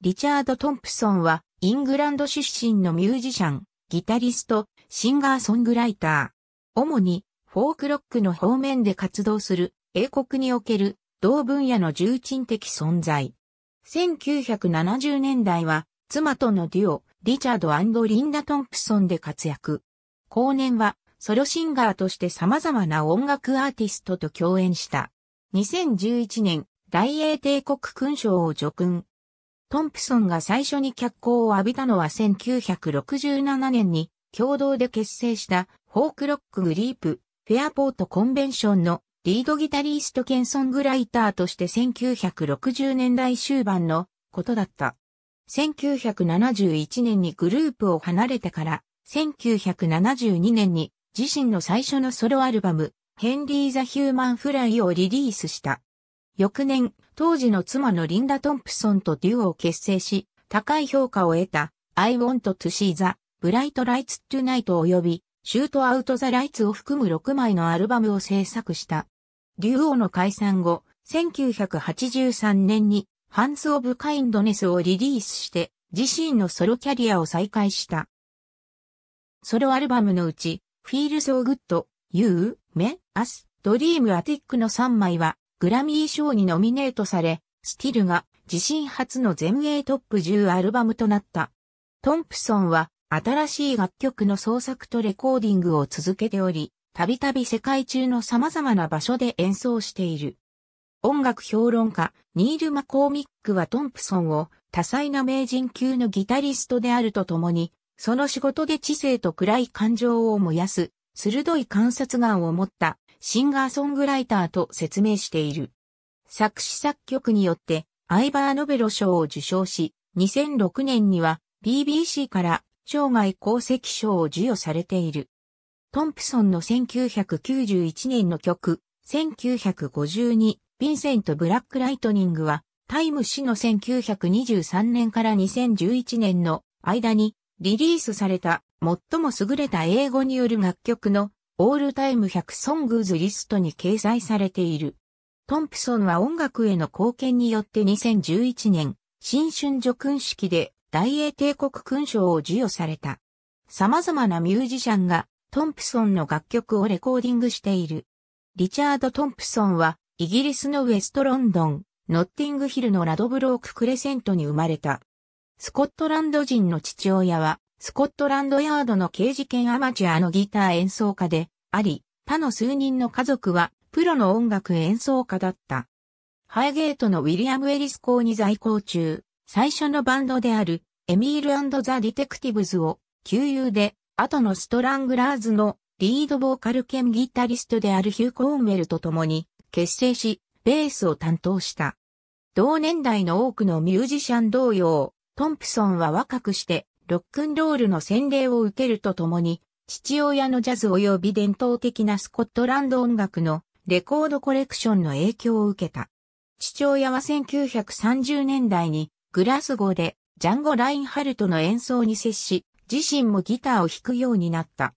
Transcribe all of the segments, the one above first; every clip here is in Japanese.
リチャード・トンプソンは、イングランド出身のミュージシャン、ギタリスト、シンガーソングライター。主に、フォークロックの方面で活動する、英国における、同分野の重鎮的存在。1970年代は、妻とのデュオ、リチャードリンダ・トンプソンで活躍。後年は、ソロシンガーとして様々な音楽アーティストと共演した。2011年、大英帝国勲章を叙勲。トンプソンが最初に脚光を浴びたのは1967年に共同で結成したフォークロックグリープフェアポートコンベンションのリードギタリスト兼ソングライターとして1960年代終盤のことだった。1971年にグループを離れてから1972年に自身の最初のソロアルバムヘンリー・ザ・ヒューマン・フライをリリースした。翌年、当時の妻のリンダ・トンプソンとデュオを結成し、高い評価を得た I want to see the bright lights tonight 及びシュートアウトザ・ライツを含む6枚のアルバムを制作した。デュオの解散後、1983年にハンズ・オブ・カインドネスをリリースして自身のソロキャリアを再開した。ソロアルバムのうち、Feel So Good, You, Me, Us, Dream Attic の3枚はグラミー賞にノミネートされ、スティルが自身初の全英トップ10アルバムとなった。トンプソンは新しい楽曲の創作とレコーディングを続けており、たびたび世界中の様々な場所で演奏している。音楽評論家、ニール・マコーミックはトンプソンを多彩な名人級のギタリストであるとともに、その仕事で知性と暗い感情を燃やす、鋭い観察眼を持ったシンガーソングライターと説明している。作詞作曲によってアイバーノベロ賞を受賞し、2006年には BBC から生涯功績賞を授与されている。トンプソンの1991年の曲、1952、ヴィンセント・ブラック・ライトニングは、タイム誌の1923年から2011年の間にリリースされた最も優れた英語による楽曲のオールタイム100ソングズリストに掲載されている。トンプソンは音楽への貢献によって2011年、新春叙勲式で大英帝国勲章を授与された。様々なミュージシャンがトンプソンの楽曲をレコーディングしている。リチャード・トンプソンはイギリスのウェストロンドン、ノッティングヒルのラドブローク・クレセントに生まれた。スコットランド人の父親はスコットランドヤードの刑事兼アマチュアのギター演奏家であり、他の数人の家族はプロの音楽演奏家だった。ハイゲートのウィリアム・エリス校に在校中、最初のバンドであるエミールザ・ディテクティブズを旧友で、後のストラングラーズのリードボーカル兼ギタリストであるヒュー・コーンウェルと共に結成し、ベースを担当した。同年代の多くのミュージシャン同様、トンプソンは若くしてロックンロールの洗礼を受けるとともに、父親のジャズ及び伝統的なスコットランド音楽のレコードコレクションの影響を受けた。父親は1930年代にグラスゴーでジャンゴ・ラインハルトの演奏に接し、自身もギターを弾くようになった。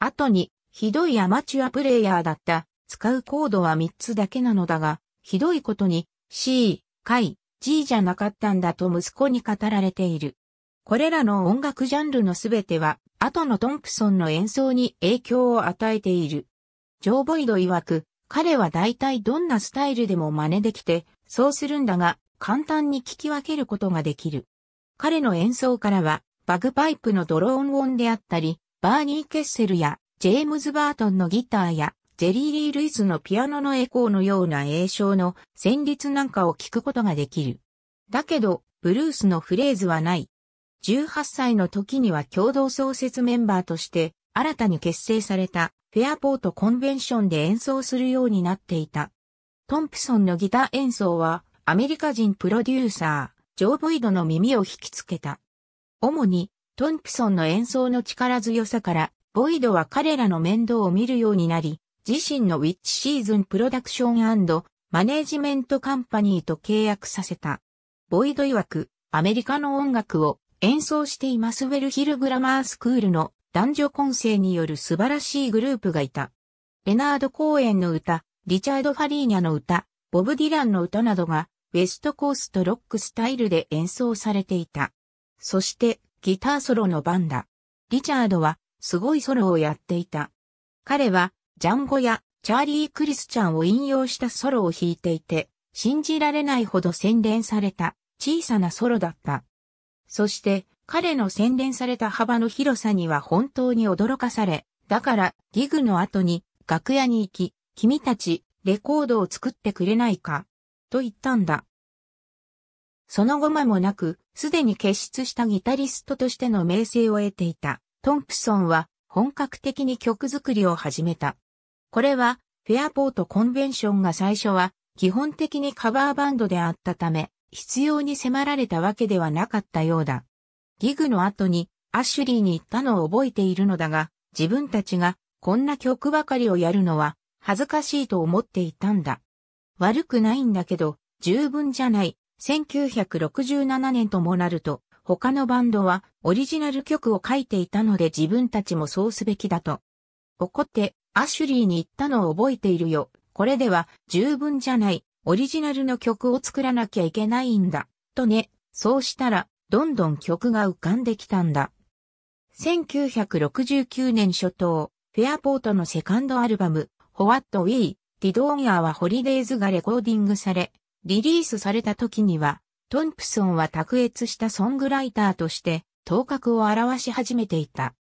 後に、ひどいアマチュアプレイヤーだった、使うコードは3つだけなのだが、ひどいことに C、回 G じゃなかったんだと息子に語られている。これらの音楽ジャンルのすべては、後のトンプソンの演奏に影響を与えている。ジョー・ボイド曰く、彼は大体どんなスタイルでも真似できて、そうするんだが、簡単に聞き分けることができる。彼の演奏からは、バグパイプのドローン音であったり、バーニー・ケッセルや、ジェームズ・バートンのギターや、ジェリー・リー・ルイスのピアノのエコーのような映唱の旋律なんかを聞くことができる。だけど、ブルースのフレーズはない。18歳の時には共同創設メンバーとして新たに結成されたフェアポートコンベンションで演奏するようになっていた。トンプソンのギター演奏はアメリカ人プロデューサー、ジョー・ボイドの耳を引きつけた。主にトンプソンの演奏の力強さからボイドは彼らの面倒を見るようになり、自身のウィッチシーズンプロダクションマネージメントカンパニーと契約させた。ボイド曰く、アメリカの音楽を演奏していますウェルヒル・グラマースクールの男女混成による素晴らしいグループがいた。レナード・コーエンの歌、リチャード・ファリーニャの歌、ボブ・ディランの歌などが、ウェストコーストロックスタイルで演奏されていた。そして、ギターソロの番だ。リチャードは、すごいソロをやっていた。彼は、ジャンゴや、チャーリー・クリスチャンを引用したソロを弾いていて、信じられないほど洗練された、小さなソロだった。そして彼の洗練された幅の広さには本当に驚かされ、だからギグの後に楽屋に行き、君たちレコードを作ってくれないか、と言ったんだ。その後間もなく、すでに結出したギタリストとしての名声を得ていた、トンプソンは本格的に曲作りを始めた。これは、フェアポートコンベンションが最初は、基本的にカバーバンドであったため、必要に迫られたわけではなかったようだ。ギグの後にアシュリーに行ったのを覚えているのだが、自分たちがこんな曲ばかりをやるのは恥ずかしいと思っていたんだ。悪くないんだけど、十分じゃない。1967年ともなると、他のバンドはオリジナル曲を書いていたので自分たちもそうすべきだと。怒って、アシュリーに行ったのを覚えているよ。これでは十分じゃない。オリジナルの曲を作らなきゃいけないんだ、とね。そうしたら、どんどん曲が浮かんできたんだ。1969年初頭、フェアポートのセカンドアルバム、ホワット・ウィー・ディドー Our h o l i d がレコーディングされ、リリースされた時には、トンプソンは卓越したソングライターとして、頭角を現し始めていた。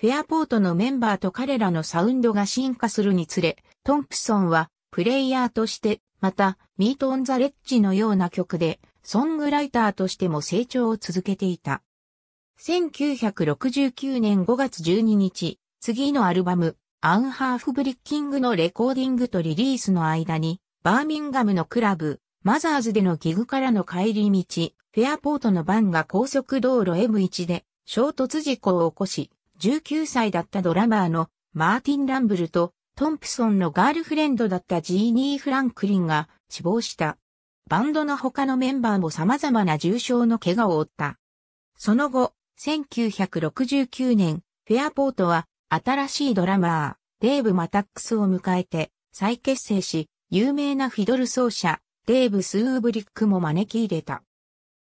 フェアポートのメンバーと彼らのサウンドが進化するにつれ、トンプソンはプレイヤーとしてまた、ミート・オン・ザ・レッジのような曲で、ソングライターとしても成長を続けていた。1969年5月12日、次のアルバム、アンハーフブリッキングのレコーディングとリリースの間に、バーミンガムのクラブ、マザーズでのギグからの帰り道、フェアポートのバンが高速道路 M1 で衝突事故を起こし、19歳だったドラマーのマーティン・ランブルとトンプソンのガールフレンドだったジーニー・フランクリンが死亡した。バンドの他のメンバーも様々な重傷の怪我を負った。その後、1969年、フェアポートは新しいドラマー、デーブ・マタックスを迎えて再結成し、有名なフィドル奏者、デーブ・スーブリックも招き入れた。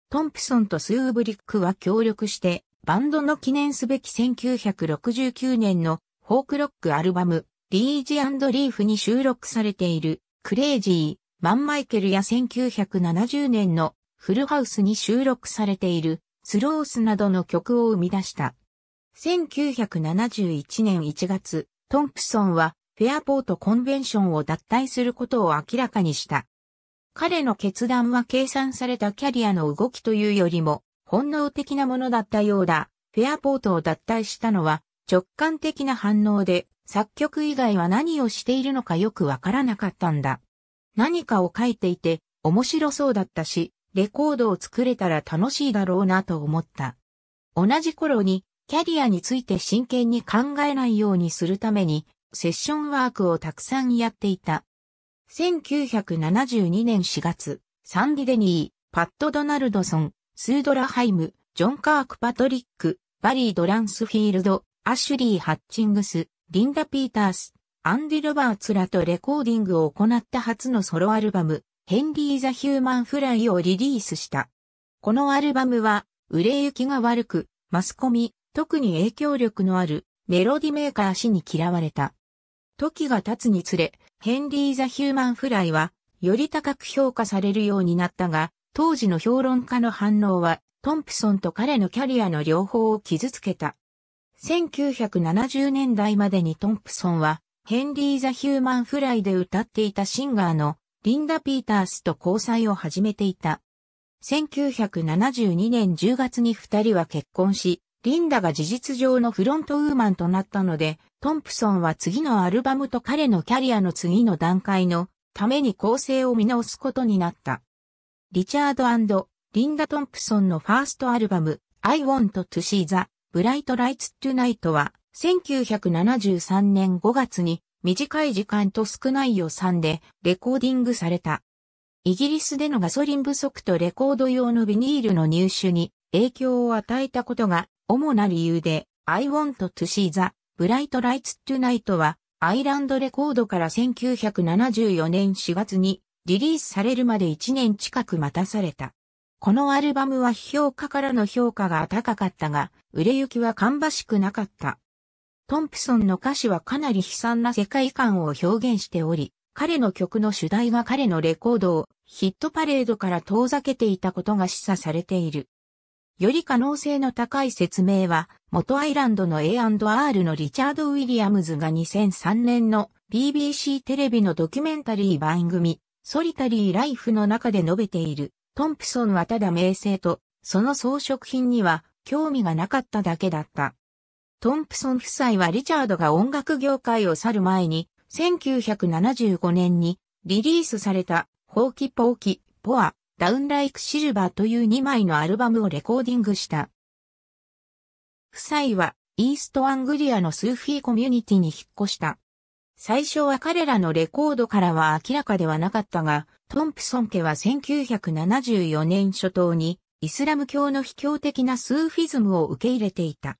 トンプソンとスーブリックは協力して、バンドの記念すべき1969年のフォークロックアルバム、リージリーフに収録されているクレイジー、マンマイケルや1970年のフルハウスに収録されているスロースなどの曲を生み出した。1971年1月、トンプソンはフェアポートコンベンションを脱退することを明らかにした。彼の決断は計算されたキャリアの動きというよりも本能的なものだったようだ。フェアポートを脱退したのは直感的な反応で作曲以外は何をしているのかよくわからなかったんだ。何かを書いていて面白そうだったし、レコードを作れたら楽しいだろうなと思った。同じ頃にキャリアについて真剣に考えないようにするためにセッションワークをたくさんやっていた。1972年4月、サンディ・デニー、パッド・ドナルドソン、スードラハイム、ジョン・カーク・パトリック、バリー・ドランスフィールド、アシュリー・ハッチングス、リンダ・ピータース、アンディ・ロバーツらとレコーディングを行った初のソロアルバム、ヘンリー・ザ・ヒューマン・フライをリリースした。このアルバムは、売れ行きが悪く、マスコミ、特に影響力のあるメロディメーカー氏に嫌われた。時が経つにつれ、ヘンリー・ザ・ヒューマン・フライは、より高く評価されるようになったが、当時の評論家の反応は、トンプソンと彼のキャリアの両方を傷つけた。1970年代までにトンプソンは、ヘンリー・ザ・ヒューマン・フライで歌っていたシンガーのリンダ・ピータースと交際を始めていた。1972年10月に二人は結婚し、リンダが事実上のフロントウーマンとなったので、トンプソンは次のアルバムと彼のキャリアの次の段階のために構成を見直すことになった。リチャードリンダ・トンプソンのファーストアルバム、I Want to See the ブライトライツトゥナイトは、1973年5月に短い時間と少ない予算でレコーディングされた。イギリスでのガソリン不足とレコード用のビニールの入手に影響を与えたことが主な理由で I want to see the bright lights tonight はアイランドレコードから1974年4月にリリースされるまで1年近く待たされた。このアルバムは評価からの評価が高かったが、売れ行きは芳しくなかった。トンプソンの歌詞はかなり悲惨な世界観を表現しており、彼の曲の主題が彼のレコードをヒットパレードから遠ざけていたことが示唆されている。より可能性の高い説明は、元アイランドの A&R のリチャード・ウィリアムズが2003年の BBC テレビのドキュメンタリー番組、ソリタリー・ライフの中で述べている。トンプソンはただ名声と、その装飾品には興味がなかっただけだった。トンプソン夫妻はリチャードが音楽業界を去る前に、1975年にリリースされた、ホーキポーキ、ポア、ダウンライクシルバーという2枚のアルバムをレコーディングした。夫妻は、イーストアングリアのスーフィーコミュニティに引っ越した。最初は彼らのレコードからは明らかではなかったが、トンプソン家は1974年初頭にイスラム教の秘怯的なスーフィズムを受け入れていた。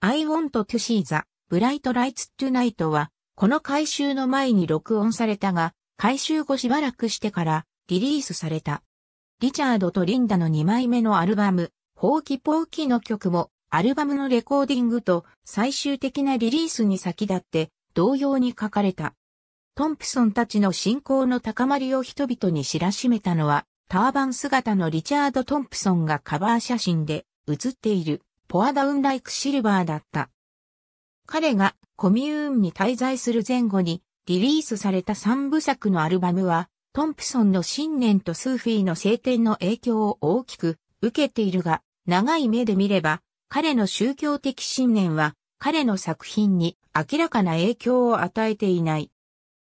I want to see the bright lights tonight はこの回収の前に録音されたが、回収後しばらくしてからリリースされた。リチャードとリンダの2枚目のアルバム、ホーキポーキの曲も、アルバムのレコーディングと最終的なリリースに先立って、同様に書かれた。トンプソンたちの信仰の高まりを人々に知らしめたのは、ターバン姿のリチャード・トンプソンがカバー写真で写っているポアダウンライクシルバーだった。彼がコミューンに滞在する前後にリリースされた3部作のアルバムは、トンプソンの信念とスーフィーの聖典の影響を大きく受けているが、長い目で見れば、彼の宗教的信念は、彼の作品に明らかな影響を与えていない。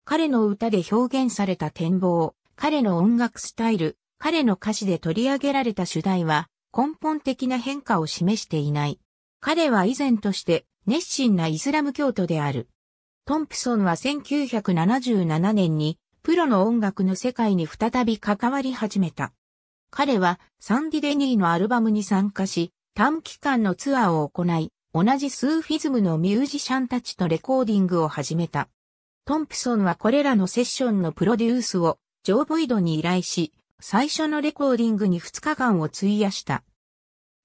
彼の歌で表現された展望、彼の音楽スタイル、彼の歌詞で取り上げられた主題は根本的な変化を示していない。彼は以前として熱心なイスラム教徒である。トンプソンは1977年にプロの音楽の世界に再び関わり始めた。彼はサンディ・デニーのアルバムに参加し、短期間のツアーを行い、同じスーフィズムのミュージシャンたちとレコーディングを始めた。トンプソンはこれらのセッションのプロデュースをジョー・ボイドに依頼し、最初のレコーディングに2日間を費やした。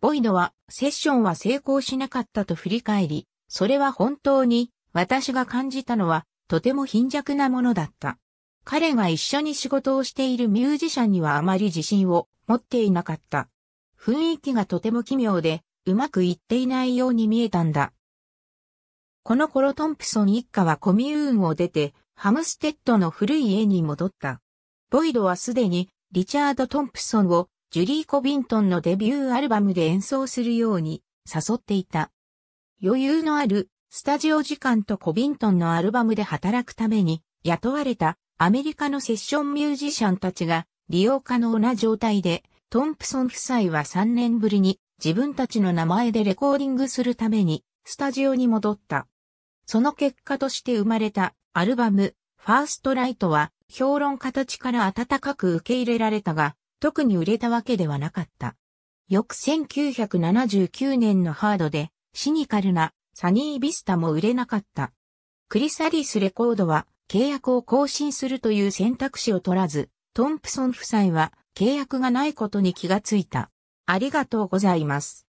ボイドは、セッションは成功しなかったと振り返り、それは本当に、私が感じたのは、とても貧弱なものだった。彼が一緒に仕事をしているミュージシャンにはあまり自信を持っていなかった。雰囲気がとても奇妙で、うまくいっていないように見えたんだ。この頃トンプソン一家はコミューンを出て、ハムステッドの古い家に戻った。ボイドはすでにリチャード・トンプソンをジュリー・コビントンのデビューアルバムで演奏するように誘っていた。余裕のあるスタジオ時間とコビントンのアルバムで働くために雇われたアメリカのセッションミュージシャンたちが利用可能な状態でトンプソン夫妻は3年ぶりに自分たちの名前でレコーディングするためにスタジオに戻った。その結果として生まれたアルバム、ファーストライトは評論家たちから温かく受け入れられたが、特に売れたわけではなかった。翌1979年のハードで、シニカルなサニービスタも売れなかった。クリサリスレコードは契約を更新するという選択肢を取らず、トンプソン夫妻は契約がないことに気がついた。ありがとうございます。